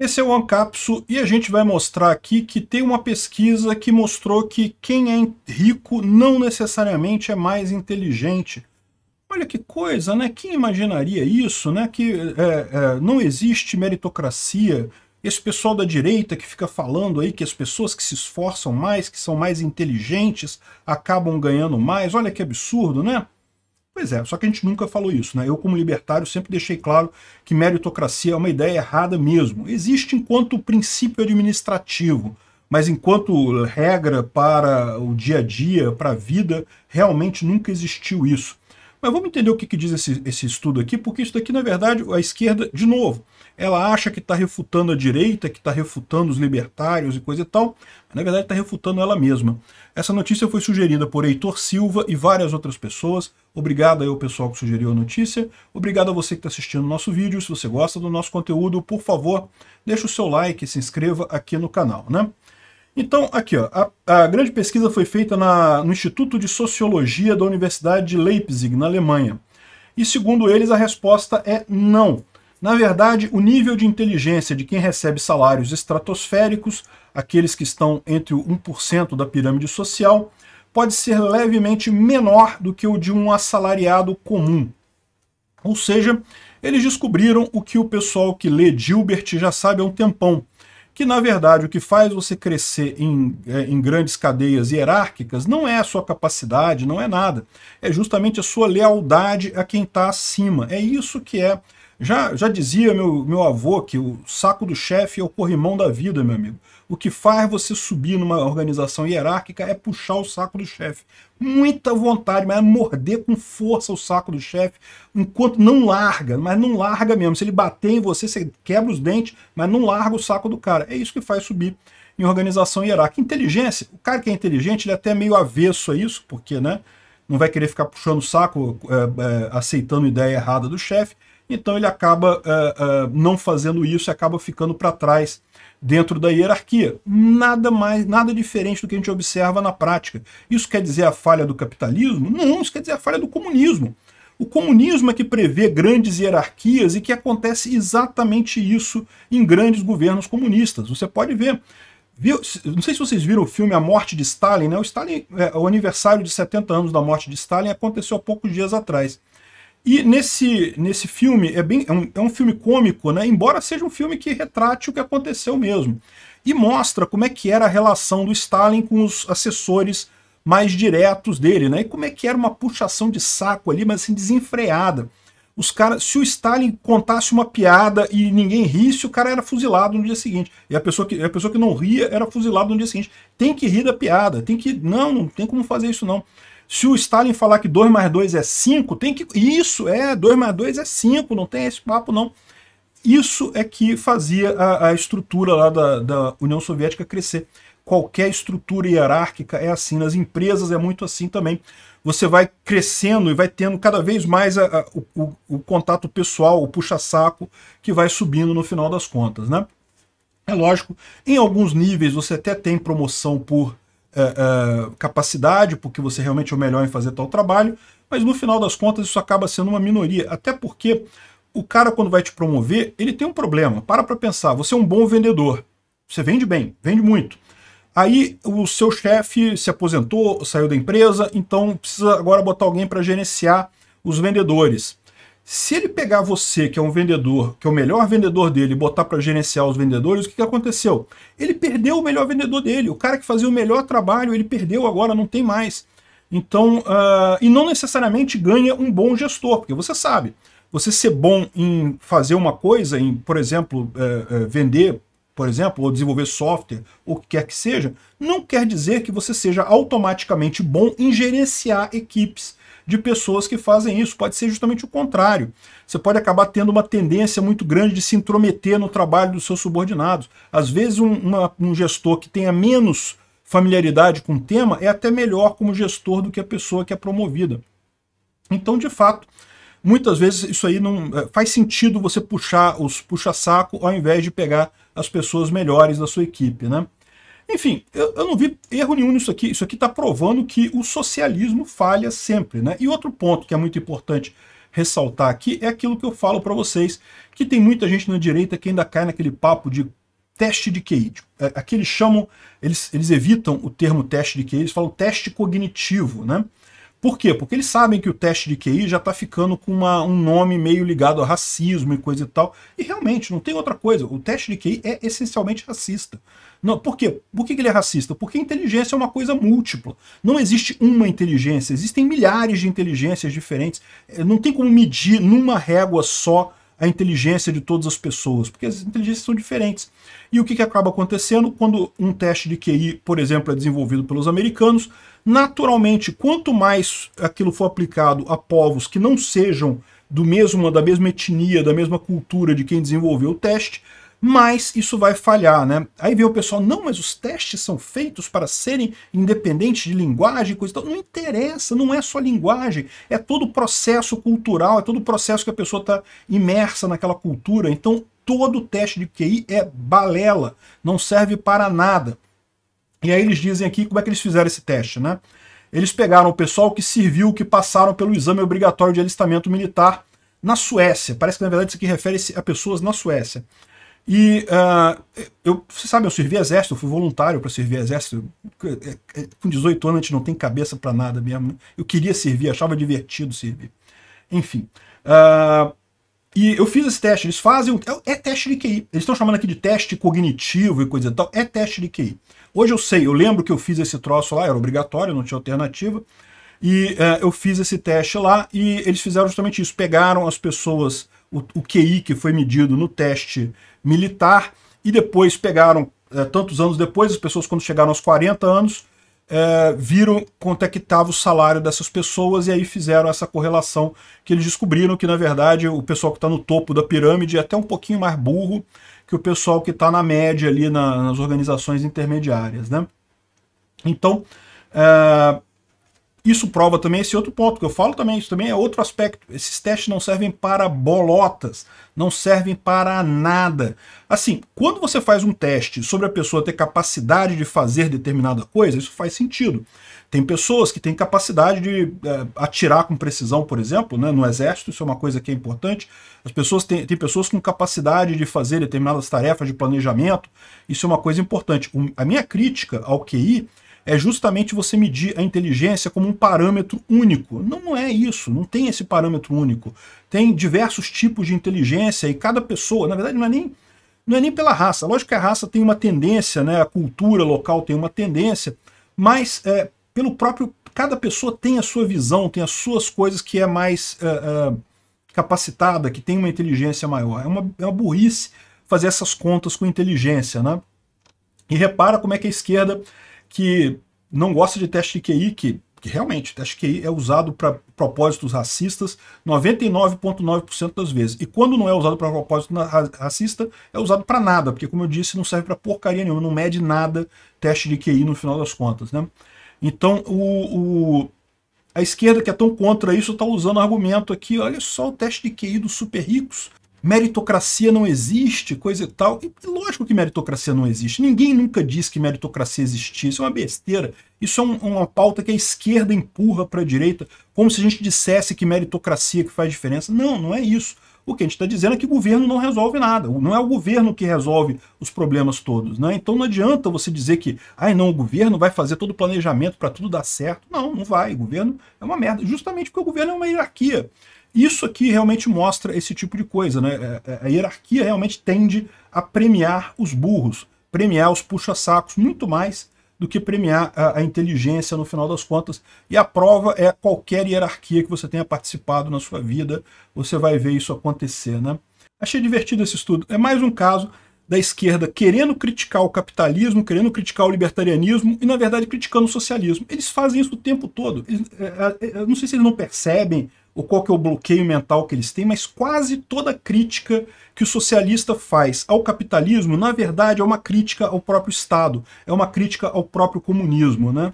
Esse é o Ancapsu e a gente vai mostrar aqui que tem uma pesquisa que mostrou que quem é rico não necessariamente é mais inteligente. Olha que coisa, né? Quem imaginaria isso, né? Que é, é, não existe meritocracia. Esse pessoal da direita que fica falando aí que as pessoas que se esforçam mais, que são mais inteligentes, acabam ganhando mais. Olha que absurdo, né? Pois é, só que a gente nunca falou isso, né? Eu, como libertário, sempre deixei claro que meritocracia é uma ideia errada mesmo. Existe enquanto princípio administrativo, mas enquanto regra para o dia a dia, para a vida, realmente nunca existiu isso. Mas vamos entender o que, que diz esse, esse estudo aqui, porque isso daqui, na verdade, a esquerda, de novo, ela acha que está refutando a direita, que está refutando os libertários e coisa e tal, mas, na verdade está refutando ela mesma. Essa notícia foi sugerida por Heitor Silva e várias outras pessoas. Obrigado aí ao pessoal que sugeriu a notícia. Obrigado a você que está assistindo o nosso vídeo. Se você gosta do nosso conteúdo, por favor, deixa o seu like e se inscreva aqui no canal, né? Então, aqui, ó, a, a grande pesquisa foi feita na, no Instituto de Sociologia da Universidade de Leipzig, na Alemanha. E segundo eles, a resposta é não. Na verdade, o nível de inteligência de quem recebe salários estratosféricos, aqueles que estão entre o 1% da pirâmide social, pode ser levemente menor do que o de um assalariado comum. Ou seja, eles descobriram o que o pessoal que lê Gilbert já sabe há um tempão, que na verdade o que faz você crescer em, é, em grandes cadeias hierárquicas não é a sua capacidade, não é nada. É justamente a sua lealdade a quem está acima. É isso que é já, já dizia meu, meu avô que o saco do chefe é o corrimão da vida, meu amigo. O que faz você subir numa organização hierárquica é puxar o saco do chefe. Muita vontade, mas é morder com força o saco do chefe, enquanto não larga, mas não larga mesmo. Se ele bater em você, você quebra os dentes, mas não larga o saco do cara. É isso que faz subir em organização hierárquica. Inteligência, o cara que é inteligente, ele é até meio avesso a isso, porque né, não vai querer ficar puxando o saco, é, é, aceitando ideia errada do chefe, então ele acaba uh, uh, não fazendo isso e acaba ficando para trás dentro da hierarquia. Nada mais, nada diferente do que a gente observa na prática. Isso quer dizer a falha do capitalismo? Não, isso quer dizer a falha do comunismo. O comunismo é que prevê grandes hierarquias e que acontece exatamente isso em grandes governos comunistas. Você pode ver. Viu, não sei se vocês viram o filme A Morte de Stalin, né? O, Stalin, é, o aniversário de 70 anos da morte de Stalin aconteceu há poucos dias atrás. E nesse, nesse filme, é, bem, é, um, é um filme cômico, né? embora seja um filme que retrate o que aconteceu mesmo. E mostra como é que era a relação do Stalin com os assessores mais diretos dele, né? E como é que era uma puxação de saco ali, mas assim, desenfreada. Os cara se o Stalin contasse uma piada e ninguém risse, o cara era fuzilado no dia seguinte. E a pessoa que, a pessoa que não ria era fuzilada no dia seguinte. Tem que rir da piada, tem que. Não, não tem como fazer isso não. Se o Stalin falar que 2 mais 2 é 5, tem que. Isso, é, 2 mais 2 é 5, não tem esse papo, não. Isso é que fazia a, a estrutura lá da, da União Soviética crescer qualquer estrutura hierárquica é assim, nas empresas é muito assim também. Você vai crescendo e vai tendo cada vez mais a, a, o, o, contato pessoal, o puxa-saco, que vai subindo no final das contas, né? É lógico, em alguns níveis você até tem promoção por é, é, capacidade, porque você realmente é o melhor em fazer tal trabalho, mas no final das contas isso acaba sendo uma minoria. Até porque o cara, quando vai te promover, ele tem um problema. Para para pensar, você é um bom vendedor, você vende bem, vende muito. Aí o seu chefe se aposentou, saiu da empresa, então precisa agora botar alguém para gerenciar os vendedores. Se ele pegar você, que é um vendedor, que é o melhor vendedor dele, e botar para gerenciar os vendedores, o que, que aconteceu? Ele perdeu o melhor vendedor dele, o cara que fazia o melhor trabalho, ele perdeu agora, não tem mais. Então, uh, e não necessariamente ganha um bom gestor, porque você sabe, você ser bom em fazer uma coisa, em, por exemplo, uh, uh, vender, por exemplo, ou desenvolver software, ou o que quer que seja, não quer dizer que você seja automaticamente bom em gerenciar equipes de pessoas que fazem isso. Pode ser justamente o contrário. Você pode acabar tendo uma tendência muito grande de se intrometer no trabalho dos seus subordinados. Às vezes, um, uma, um gestor que tenha menos familiaridade com o tema é até melhor como gestor do que a pessoa que é promovida. Então, de fato, muitas vezes isso aí não é, faz sentido você puxar os puxa-saco ao invés de pegar as pessoas melhores da sua equipe, né? Enfim, eu, eu, não vi erro nenhum nisso aqui. Isso aqui está provando que o socialismo falha sempre. Né? E outro ponto que é muito importante ressaltar aqui é aquilo que eu falo para vocês, que tem muita gente na direita que ainda cai naquele papo de teste de QI. É, aqui eles chamam, eles, eles evitam o termo teste de QI, eles falam teste cognitivo, né? Por quê? Porque eles sabem que o teste de QI já está ficando com uma, um nome meio ligado a racismo e coisa e tal. E realmente, não tem outra coisa. O teste de QI é essencialmente racista. Não, por quê? Por que ele é racista? Porque inteligência é uma coisa múltipla. Não existe uma inteligência, existem milhares de inteligências diferentes. É, não tem como medir numa régua só a inteligência de todas as pessoas, porque as inteligências são diferentes. E o que, que acaba acontecendo quando um teste de QI, por exemplo, é desenvolvido pelos americanos? Naturalmente, quanto mais aquilo for aplicado a povos que não sejam do mesmo, da mesma etnia, da mesma cultura de quem desenvolveu o teste, mas isso vai falhar, né? Aí vem o pessoal, não, mas os testes são feitos para serem independentes de linguagem, coisa e tal. Não interessa, não é só linguagem, é todo o processo cultural, é todo o processo que a pessoa está imersa naquela cultura. Então, todo teste de QI é balela, não serve para nada. E aí eles dizem aqui como é que eles fizeram esse teste, né? Eles pegaram o pessoal que serviu, que passaram pelo exame obrigatório de alistamento militar na Suécia. Parece que na verdade isso aqui refere-se a pessoas na Suécia. E uh, eu, você sabe, eu servi exército, eu fui voluntário para servir exército. É, é, é, com 18 anos a gente não tem cabeça para nada mesmo. Eu queria servir, achava divertido servir. Enfim. Uh, e eu fiz esse teste, eles fazem. É teste de QI. Eles estão chamando aqui de teste cognitivo e coisa e tal. É teste de QI. Hoje eu sei, eu lembro que eu fiz esse troço lá, era obrigatório, não tinha alternativa. E uh, eu fiz esse teste lá e eles fizeram justamente isso. Pegaram as pessoas o, o QI que foi medido no teste militar, e depois pegaram, é, tantos anos depois, as pessoas quando chegaram aos 40 anos, é, viram quanto é que estava o salário dessas pessoas e aí fizeram essa correlação que eles descobriram que, na verdade, o pessoal que está no topo da pirâmide é até um pouquinho mais burro que o pessoal que está na média ali na, nas organizações intermediárias. Né? Então, eh, isso prova também esse outro ponto que eu falo também, isso também é outro aspecto. Esses testes não servem para bolotas, não servem para nada. Assim, quando você faz um teste sobre a pessoa ter capacidade de fazer determinada coisa, isso faz sentido. Tem pessoas que têm capacidade de é, atirar com precisão, por exemplo, né, no exército, isso é uma coisa que é importante. As pessoas têm, têm pessoas com capacidade de fazer determinadas tarefas de planejamento, isso é uma coisa importante. O, a minha crítica ao QI é justamente você medir a inteligência como um parâmetro único. Não é isso, não tem esse parâmetro único. Tem diversos tipos de inteligência e cada pessoa, na verdade, não é nem, não é nem pela raça. Lógico que a raça tem uma tendência, né? a cultura local tem uma tendência, mas é, pelo próprio. Cada pessoa tem a sua visão, tem as suas coisas que é mais é, é, capacitada, que tem uma inteligência maior. É uma, é uma burrice fazer essas contas com inteligência, né? E repara como é que a esquerda que não gosta de teste de QI, que, que realmente teste de QI é usado para propósitos racistas 99,9% das vezes. E quando não é usado para propósito racista, é usado para nada, porque, como eu disse, não serve para porcaria nenhuma, não mede nada teste de QI no final das contas. Né? Então, o, o a esquerda, que é tão contra isso, está usando argumento aqui, olha só o teste de QI dos super ricos meritocracia não existe, coisa e tal. E lógico que meritocracia não existe. Ninguém nunca disse que meritocracia existia. Isso é uma besteira. Isso é um, uma pauta que a esquerda empurra para a direita, como se a gente dissesse que meritocracia é que faz diferença. Não, não é isso. O que a gente está dizendo é que o governo não resolve nada. Não é o governo que resolve os problemas todos. Né? Então não adianta você dizer que ah, não, o governo vai fazer todo o planejamento para tudo dar certo. Não, não vai. O governo é uma merda. Justamente porque o governo é uma hierarquia. Isso aqui realmente mostra esse tipo de coisa, né? É, é, a hierarquia realmente tende a premiar os burros, premiar os puxa-sacos muito mais do que premiar a, inteligência no final das contas. E a prova é qualquer hierarquia que você tenha participado na sua vida, você vai ver isso acontecer, né? Achei divertido esse estudo. É mais um caso da esquerda querendo criticar o capitalismo, querendo criticar o libertarianismo e, na verdade, criticando o socialismo. Eles fazem isso o tempo todo. Eles, é, é, é não sei se eles não percebem ou qual que é o bloqueio mental que eles têm, mas quase toda crítica que o socialista faz ao capitalismo, na verdade, é uma crítica ao próprio Estado, é uma crítica ao próprio comunismo, né?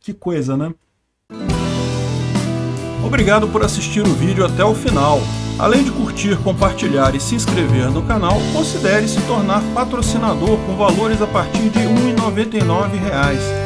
Que coisa, né? Obrigado por assistir o vídeo até o final. Além de curtir, compartilhar e se inscrever no canal, considere se tornar patrocinador com valores a partir de R$ 1,99